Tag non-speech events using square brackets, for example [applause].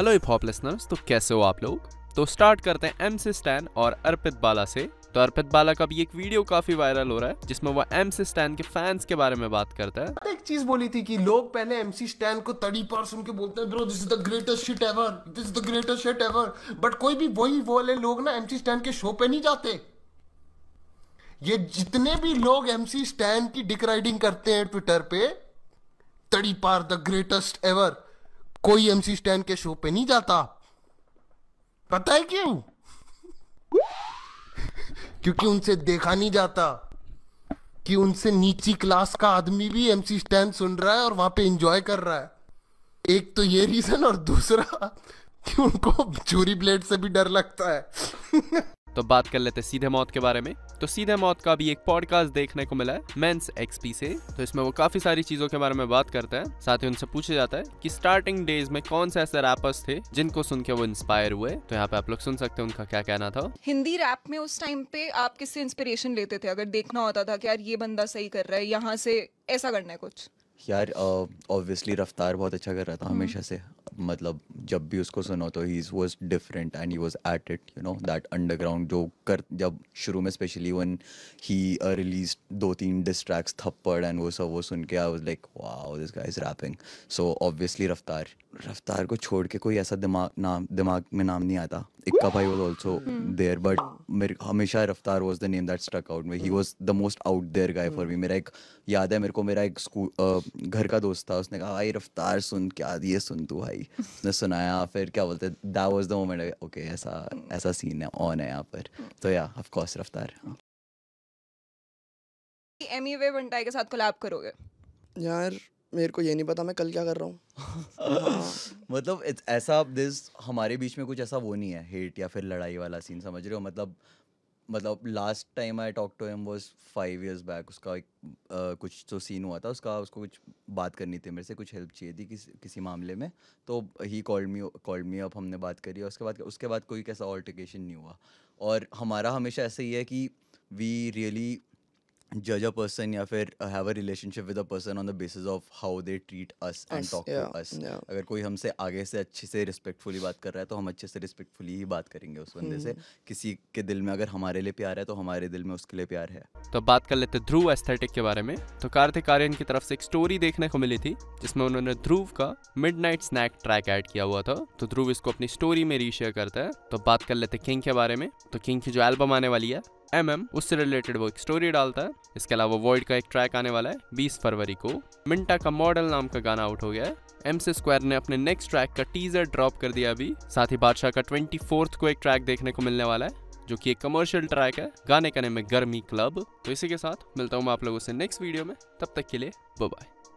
Hello hip hop listeners तो कैसे हो आप लोग तो स्टार्ट करते हैं एम सी स्टैन और अर्पित बाला से तो अर्पित बाला का भी एक वीडियो काफी वायरल हो रहा है जिसमें वो एम सी स्टैन के फैंस के बारे में बात करता है एक चीज बोली थी कि लोग पहले एम सी स्टैन को तड़ी पार सुन के बोलते हैं bro this is the greatest shit ever this is the greatest shit ever but कोई भी वही वाले लोग ना एम सी स्टैन के शो पे नहीं जाते ये जितने भी लोग एम सी स्टैन की डिक राइडिंग करते हैं ट्विटर पे तड़ी पार द ग्रेटेस्ट एवर कोई एमसी स्टैंड के शो पे नहीं जाता पता है क्यों क्योंकि उनसे देखा नहीं जाता कि उनसे नीची क्लास का आदमी भी एमसी स्टैंड सुन रहा है और वहां पे एंजॉय कर रहा है एक तो ये रीजन और दूसरा कि उनको चूरी ब्लेड से भी डर लगता है तो बात कर लेते सीधे मौत के बारे में तो सीधे मौत का भी एक पॉडकास्ट देखने को मिला है मेंस एक्सपी से तो इसमें वो काफी सारी चीजों के बारे में बात करता है साथ ही उनसे पूछा जाता है कि स्टार्टिंग डेज में कौन से ऐसे रैपर्स थे जिनको सुन के वो इंस्पायर हुए तो यहाँ पे आप लोग सुन सकते हैं उनका क्या कहना था हिंदी रैप में उस टाइम पे आप किससे इंस्पिरेशन लेते थे अगर देखना होता था कि यार ये बंदा सही कर रहा है यहाँ से ऐसा करना है कुछ यार ऑब्वियसली रफ्तार बहुत अच्छा कर रहा था हम्म। हमेशा से मतलब जब भी उसको सुनो तो he was different and he was at it you know that underground जो कर जब शुरू में स्पेशली वन ही रिलीज दो तीन डिस्ट्रैक्स थप्पड़ एंड वो सब वो सुन के I was like wow this guys rapping so obviously Raftaar Raftaar को छोड़ के कोई ऐसा दिमाग नाम दिमाग में नाम नहीं आता Ikka Bhai was also hmm. there, but hmm. मेरे हमेशा Raftaar was the name that stuck out me he was the most out there guy for me मेरा एक याद है मेरे को मेरा एक स्कूल घर का दोस्त था उसने कहा भाई रफ्तार सुन क्या ये सुन तू भाई उसने सुनाया फिर क्या बोलते that was the moment okay ऐसा ऐसा सीन है ऑन है यहाँ पर hmm. तो या of course Raftaar Emiway Bantai के साथ कोलैब करोगे यार मेरे को ये नहीं पता मैं कल क्या कर रहा हूँ [laughs] मतलब इट्स ऐसा दिस हमारे बीच में कुछ ऐसा वो नहीं है हेट या फिर लड़ाई वाला सीन समझ रहे हो मतलब मतलब last time I talk to him was five years back उसका एक आ, कुछ तो सीन हुआ था उसका उसको कुछ बात करनी थी मेरे से कुछ हेल्प चाहिए थी किस, किसी मामले में तो he called me called me up हमने बात करी और उसके बाद उसके बाद कोई कैसा ऑल्टिकेशन नहीं हुआ और हमारा हमेशा ऐसा ही है कि we really really judge a person या फिर uh, have a relationship with a person on the basis of how they treat us and Us, talk yeah, to us yeah. अगर कोई हमसे आगे से अच्छे से रिस्पेक्टफुली बात कर रहा है तो हम अच्छे से रिस्पेक्टफुली ही बात करेंगे उस बंदे से हम्म। किसी के दिल में अगर हमारे लिए प्यार है तो हमारे दिल में उसके लिए प्यार है तो बात कर लेते ध्रुव एस्थेटिक के बारे में तो कार्तिक आर्यन की तरफ से एक स्टोरी देखने को मिली थी जिसमें उन्होंने ध्रुव का नाइट स्नैक ट्रैक एड किया हुआ था तो ध्रुव इसको अपनी स्टोरी में रीशेयर करता है तो बात कर लेते किंग के बारे में तो किंग की जो एल्बम आने वाली है एम mm, उससे रिलेटेड वो एक स्टोरी डालता है इसके अलावा वर्ल्ड का एक ट्रैक आने वाला है 20 फरवरी को मिंटा का मॉडल नाम का गाना आउट हो गया है एम से स्क्वायर ने अपने नेक्स्ट ट्रैक का टीजर ड्रॉप कर दिया अभी साथ ही बादशाह का ट्वेंटी को एक ट्रैक देखने को मिलने वाला है जो कि एक कमर्शियल ट्रैक है गाने का में है गर्मी क्लब तो इसी के साथ मिलता हूँ मैं आप लोगों से नेक्स्ट वीडियो में तब तक के लिए बाय